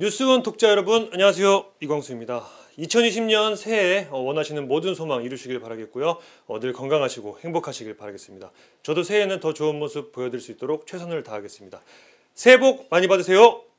뉴스원 독자 여러분 안녕하세요 이광수입니다. 2020년 새해 원하시는 모든 소망 이루시길 바라겠고요. 늘 건강하시고 행복하시길 바라겠습니다. 저도 새해에는 더 좋은 모습 보여드릴 수 있도록 최선을 다하겠습니다. 새해 복 많이 받으세요.